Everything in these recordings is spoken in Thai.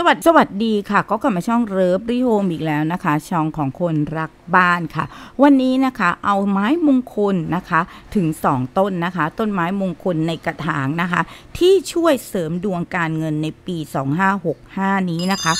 สวัสดีค่ะ ก็กลับมาช่องเริฟรีโฮมอีกแล้วนะคะ ช่องของคนรักบ้านค่ะ วันนี้นะคะเอาไม้มงคลนะคะถึง 2 ต้นนะคะ ต้นไม้มงคลในกระถางนะคะ ที่ช่วยเสริมดวงการเงินในปี 2565 นี้นะคะ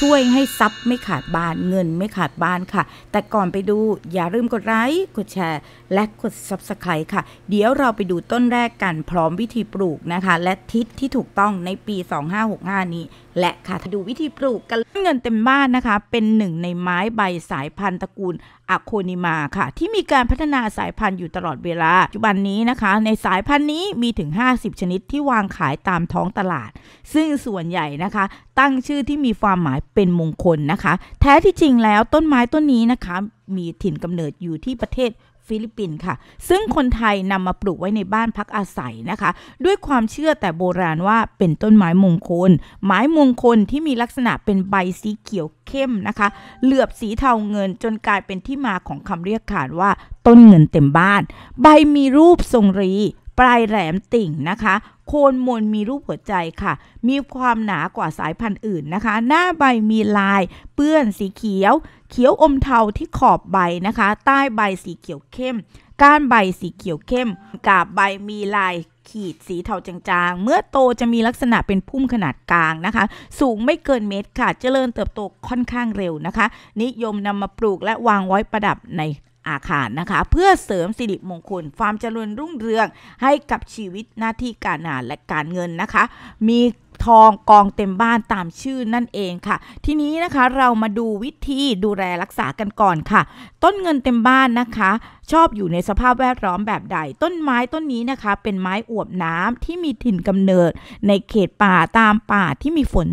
ช่วยให้ทรัพย์ไม่ขาดบ้านเงินไม่ขาดบ้านค่ะ แต่ก่อนไปดูอย่าลืมกดไลค์กดแชร์และกด Subscribe ค่ะเดี๋ยวเราไปดูต้นแรกกันพร้อมวิธีปลูกนะคะ และทิศที่ถูกต้องในปี 2565 นี้ และค่ะดูวิธีปลูกกันเงินเต็มบ้านนะคะ เป็นหนึ่งในไม้ใบสายพันธุ์ตระกูลูลอะโคนิมาค่ะที่มีการพัฒนาสายพันธุ์อยู่ตลอดเวลาปัจจุบันนี้นะคะ ในสายพันธุ์นี้มีถึง 50 ชนิดที่วางขายตามท้องตลาด ซึ่งส่วนใหญ่นะคะตั้งชื่อที่มีความหมายเป็นมงคลนะคะ แท้ที่จริงแล้วต้นไม้ต้นนี้นะคะ มีถิ่นกำเนิดอยู่ที่ประเทศฟิลิปปินส์ค่ะ ซึ่งคนไทยนำมาปลูกไว้ในบ้านพักอาศัยนะคะ ด้วยความเชื่อแต่โบราณว่าเป็นต้นไม้มงคล ไม้มงคลที่มีลักษณะเป็นใบสีเขียวเข้มนะคะ เหลือบสีเทาเงินจนกลายเป็นที่มาของคำเรียกขานว่าต้นเงินเต็มบ้าน ใบมีรูปทรงรี ปลายแหลมติ่งนะคะ โคนมนมีรูปหัวใจค่ะ มีความหนากว่าสายพันธุ์อื่นนะคะ หน้าใบมีลาย เปื้อนสีเขียวเขียวอมเทาที่ขอบใบนะคะ ใต้ใบสีเขียวเข้ม ก้านใบสีเขียวเข้มกาบใบมีลายขีดสีเทาจางๆ เมื่อโตจะมีลักษณะเป็นพุ่มขนาดกลางนะคะ สูงไม่เกินเมตรค่ะเจริญเติบโตค่อนข้างเร็วนะคะ นิยมนำมาปลูกและวางไว้ประดับในอาคารนะคะ เพื่อเสริมสิริมงคลความเจริญรุ่งเรืองให้กับชีวิตหน้าที่การงานและการเงินนะคะ มีทองกองเต็มบ้านตามชื่อนั่นเองค่ะ ทีนี้นะคะเรามาดูวิธีดูแลรักษากันก่อนค่ะ ต้นเงินเต็มบ้านนะคะ ชอบอยู่ในสภาพแวดล้อมแบบใด ต้นไม้ต้นนี้นะคะ เป็นไม้อวบน้ำที่มีถิ่นกำเนิด ในเขตป่าตามป่าที่มีฝน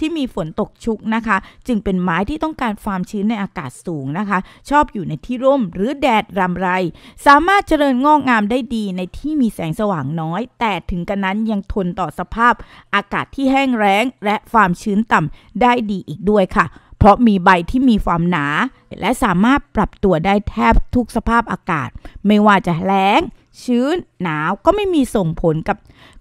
ที่มีฝนตกชุกนะคะ จึงเป็นไม้ที่ต้องการความชื้นในอากาศสูงนะคะ ชอบอยู่ในที่ร่มหรือแดดรำไร สามารถเจริญงอกงามได้ดีในที่มีแสงสว่างน้อย แต่ถึงกระนั้นยังทนต่อสภาพอากาศที่แห้งแรงและความชื้นต่ำได้ดีอีกด้วยค่ะ เพราะมีใบที่มีความหนาและสามารถปรับตัวได้แทบทุกสภาพอากาศไม่ว่าจะแล้งชื้นหนาวก็ไม่มีส่งผลกับ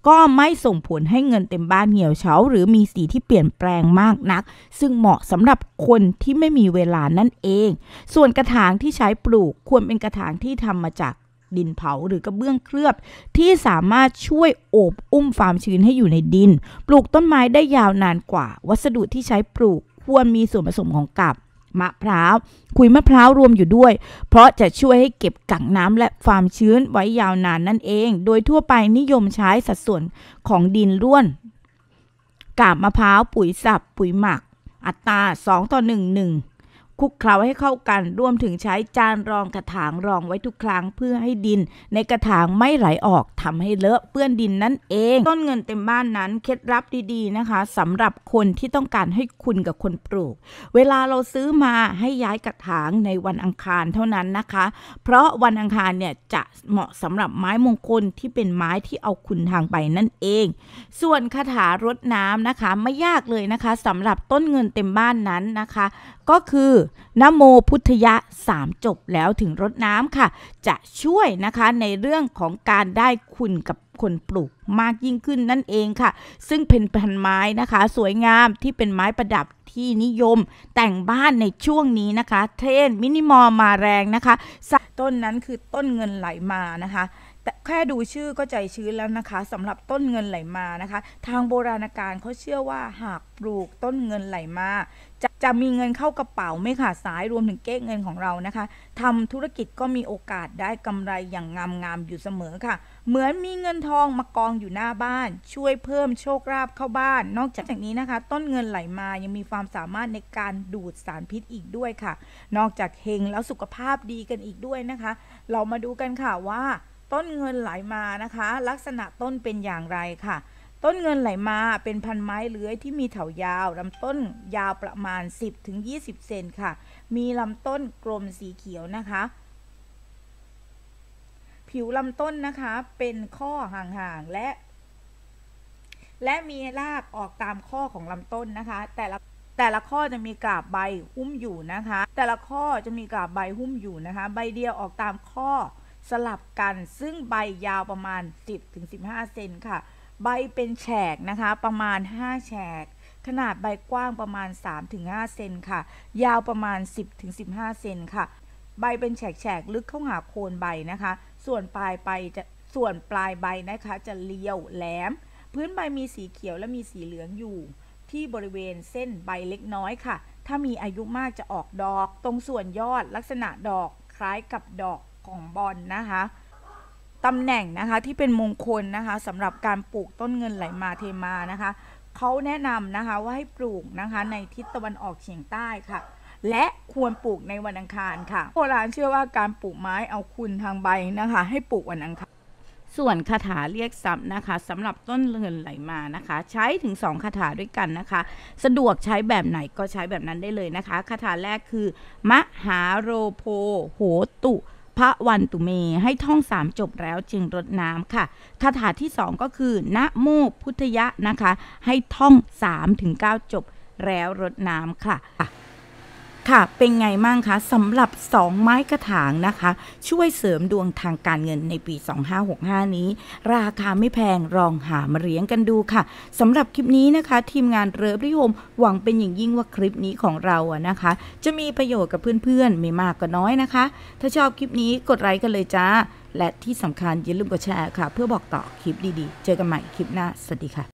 ก็ไม่ส่งผลให้เงินเต็มบ้านเหี่ยวเฉาหรือมีสีที่เปลี่ยนแปลงมากนัก ซึ่งเหมาะสำหรับคนที่ไม่มีเวลานั่นเอง ส่วนกระถางที่ใช้ปลูกควรเป็นกระถางที่ทำมาจากดินเผาหรือกระเบื้องเคลือบ ที่สามารถช่วยโอบอุ้มความชื้นให้อยู่ในดิน ปลูกต้นไม้ได้ยาวนานกว่า วัสดุที่ใช้ปลูกควรมีส่วนผสมของกับมะพร้าว คุยมะพร้าว รวมอยู่ด้วย เพราะจะช่วยให้เก็บกักน้ำและความชื้นไว้ยาวนานนั่นเอง โดยทั่วไปนิยมใช้สัดส่วนของดินร่วนกาบมะพร้าว ปุ๋ยสับ ปุ๋ยหมัก อัตรา2ต่อ1 1คลุกเคล้าให้เข้ากัน รวมถึงใช้จานรองกระถางรองไว้ทุกครั้งเพื่อให้ดิน ในกระถางไม่ไหลออกทำให้เลอะเปื้อนดินนั่นเอง ต้นเงินเต็มบ้านนั้นเคล็ดลับดีๆนะคะ สำหรับคนที่ต้องการให้คุณกับคนปลูก เวลาเราซื้อมาให้ย้ายกระถางในวันอังคารเท่านั้นนะคะ เพราะวันอังคารเนี่ยจะเหมาะสำหรับไม้มงคลที่เป็นไม้ที่เอาคุณทางไปนั่นเอง ส่วนคาถารดน้ำนะคะไม่ยากเลยนะคะ สำหรับต้นเงินเต็มบ้านนั้นนะคะ ก็คือนโมพุทธยะ 3 จบแล้วถึงรดน้ำค่ะ จะช่วยนะคะในเรื่องของการได้คุณกับคนปลูกมากยิ่งขึ้นนั่นเองค่ะ ซึ่งเป็นพันไม้นะคะ สวยงามที่เป็นไม้ประดับที่นิยมแต่งบ้านในช่วงนี้นะคะ เทรนมินิมอลมาแรงนะคะ ต้นนั้นคือต้นเงินไหลมานะคะแต่แค่ดูชื่อก็ใจชื้นแล้วนะคะสำหรับต้นเงินไหลมานะคะ ทางโบราณการเขาเชื่อว่าหากปลูกต้นเงินไหลมา จะจะมีเงินเข้ากระเป๋าไม่ขาดสายรวมถึงเก้เงินของเรานะคะทำธุรกิจก็มีโอกาสได้กำไรอย่างงามๆอยู่เสมอค่ะ เหมือนมีเงินทองมากองอยู่หน้าบ้าน ช่วยเพิ่มโชคลาภเข้าบ้าน นอกจากนี้นะคะ ต้นเงินไหลมายังมีความสามารถในการดูดสารพิษอีกด้วยค่ะ นอกจากเฮงแล้วสุขภาพดีกันอีกด้วยนะคะ เรามาดูกันค่ะว่าต้นเงินไหลามา นะคะ ลักษณะต้นเป็นอย่างไรค่ะ ต้นเงินไหลามาเป็นพันไม้เลื้อยที่มีเถายาวลำต้นยาวประมาณ 10-20 เซนค่ะ มีลำต้นกลมสีเขียวนะคะ ผิวลำต้นนะคะเป็นข้อห่างๆและ และมีรากออกตามข้อของลำต้นนะคะ แต่ละแต่ละข้อจะมีกาบใบหุ้มอยู่นะคะ แต่ละข้อจะมีกาบใบหุ้มอยู่นะคะใบเดียวออกตามข้อสลับกัน ซึ่งใบยาวประมาณ 10-15 เซนค่ะ ใบเป็นแฉกนะคะ ประมาณ 5แฉก ขนาดใบกว้างประมาณ 3-5 เซนค่ะ ยาวประมาณ 10-15 เซนค่ะ ใบเป็นแฉกแฉกลึกเข้า หาโคนใบนะคะ ส่วนปลายใบจะ ส่วนปลายใบนะคะ จะเลียวแหลม พื้นใบมีสีเขียวและมีสีเหลืองอยู่ ที่บริเวณเส้นใบเล็กน้อยค่ะ ถ้ามีอายุมากจะออกดอก ตรงส่วนยอดลักษณะดอกคล้ายกับดอกของบอลนะคะตำแหน่งนะคะ ที่เป็นมงคลนะคะสำหรับการปลูกต้นเงินไหลมาเทมานะคะ เขาแนะนำนะคะ ว่าให้ปลูกนะคะ ในทิศตะวันออกเฉียงใต้ค่ะ และควรปลูกในวันอังคารค่ะโบราณเชื่อว่าการปลูกไม้เอาคุณทางใบนะคะให้ปลูกวันอังคาร ส่วนคาถาเรียกทรัพย์นะคะสำหรับต้นเงินไหลมานะคะ ใช้ถึง2คาถาด้วยกันนะคะ สะดวกใช้แบบไหนก็ใช้แบบนั้นได้เลยนะคะคาถาแรกคือ มหาโรโพโหตุพระวันตุเม ให้ท่องสามจบแล้วจึงรดน้ำค่ะคาถาที่สองก็คือนะโม พุทธยะนะคะ ให้ท่องสามถึงเก้าจบแล้วรดน้ำค่ะค่ะเป็นไงมั่งคะสำหรับสองไม้กระถางนะคะ ช่วยเสริมดวงทางการเงินในปี 2565 นี้ ราคาไม่แพงลองหามาเลี้ยงกันดูค่ะสำหรับคลิปนี้นะคะ ทีมงานเริบริโฮมหวังเป็นอย่างยิ่งว่าคลิปนี้ของเราอะนะคะ จะมีประโยชน์กับเพื่อนๆ ไม่มากก็น้อยนะคะ ถ้าชอบคลิปนี้กดไลค์กันเลยจ้า และที่สำคัญอย่าลืมกดแชร์ค่ะ เพื่อบอกต่อคลิปดีๆ เจอกันใหม่คลิปหน้าสวัสดีค่ะ